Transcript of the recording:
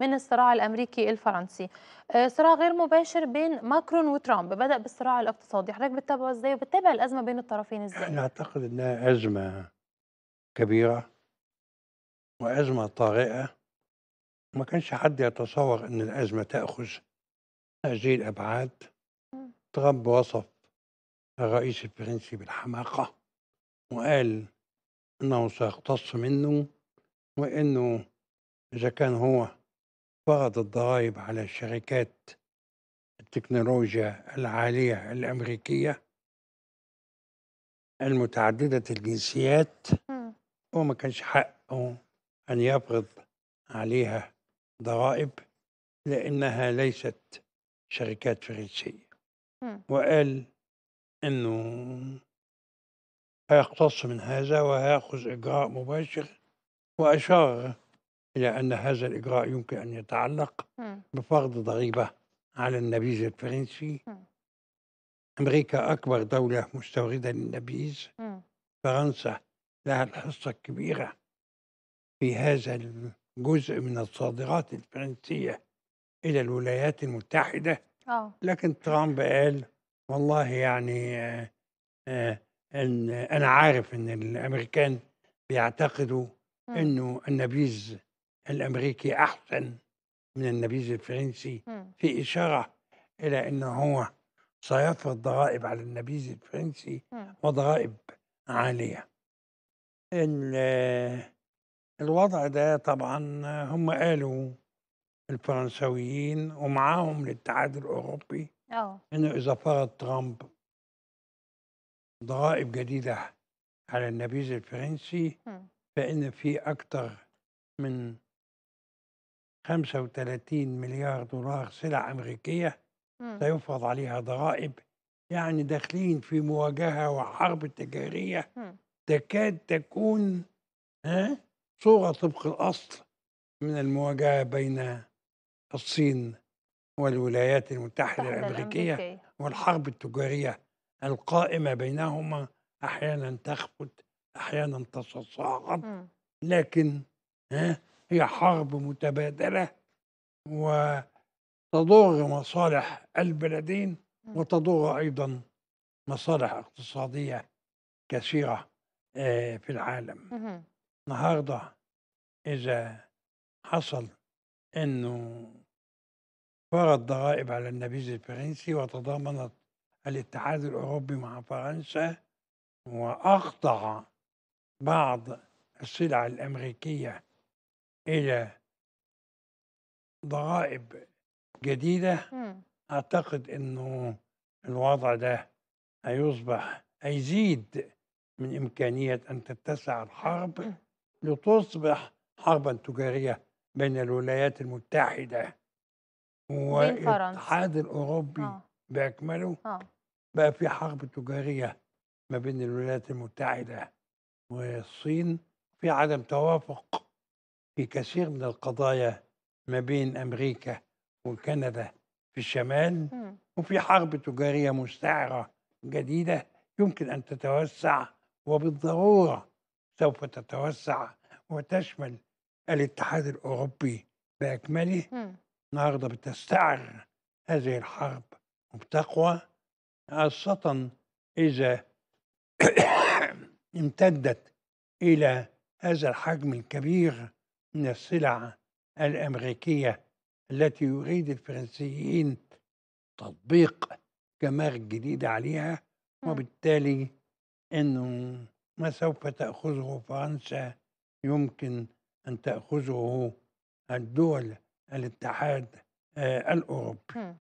من الصراع الامريكي الفرنسي آه، صراع غير مباشر بين ماكرون وترامب بدا بالصراع الاقتصادي حضرتك بتتابعه ازاي وبتتابع الازمه بين الطرفين ازاي انا اعتقد انها ازمه كبيره وازمه طارئه ما كانش حد يتصور ان الازمه تاخذ هذه الابعاد ترامب وصف الرئيس الفرنسي بالحماقه وقال انه سيقتص منه وانه اذا كان هو فرض الضرائب على شركات التكنولوجيا العالية الأمريكية المتعددة الجنسيات وما كانش حقه أن يفرض عليها ضرائب لأنها ليست شركات فرنسية وقال أنه هيقتص من هذا وهيأخذ إجراء مباشر وأشار إلى أن هذا الإجراء يمكن أن يتعلق بفرض ضريبة على النبيذ الفرنسي أمريكا أكبر دولة مستوردة للنبيذ فرنسا لها الحصة الكبيرة في هذا الجزء من الصادرات الفرنسية إلى الولايات المتحدة آه. لكن ترامب قال والله يعني آه، آه، أن أنا عارف أن الأمريكان بيعتقدوا أنه النبيذ الامريكي احسن من النبيذ الفرنسي في اشاره الى انه هو سيفرض ضرائب على النبيذ الفرنسي وضرائب عاليه آه، الوضع ده طبعا هم قالوا الفرنسويين ومعاهم الاتحاد الاوروبي أوه. انه اذا فرض ترامب ضرائب جديده على النبيذ الفرنسي فان في اكثر من 35 مليار دولار سلع أمريكية سيفرض عليها ضرائب يعني داخلين في مواجهة وحرب تجارية تكاد تكون ها صورة طبق الأصل من المواجهة بين الصين والولايات المتحدة الأمريكية والحرب التجارية القائمة بينهما أحيانا تخفت أحيانا تتصاعد لكن ها هي حرب متبادلة وتضر مصالح البلدين وتضر أيضا مصالح اقتصادية كثيرة آه، في العالم النهاردة إذا حصل أنه فرض ضرائب على النبيذ الفرنسي وتضامنت الاتحاد الأوروبي مع فرنسا وأقطع بعض السلع الأمريكية الى ضرائب جديده م. إمم. اعتقد انه الوضع ده هيصبح هيزيد من امكانيه ان تتسع الحرب إمم. لتصبح حربا تجاريه بين الولايات المتحده والاتحاد الاوروبي آه. باكمله آه. بقى في حرب تجاريه ما بين الولايات المتحده والصين في عدم توافق في كثير من القضايا ما بين أمريكا وكندا في الشمال وفي حرب تجارية مستعرة جديدة يمكن أن تتوسع وبالضرورة سوف تتوسع وتشمل الاتحاد الأوروبي بأكمله النهاردة بتستعر هذه الحرب وبتقوى خاصة إذا امتدت إلى هذا الحجم الكبير من السلع الأمريكية التي يريد الفرنسيين تطبيق جمارك جديدة عليها وبالتالي أنه ما سوف تأخذه فرنسا يمكن أن تأخذه الدول الاتحاد آه، الأوروبي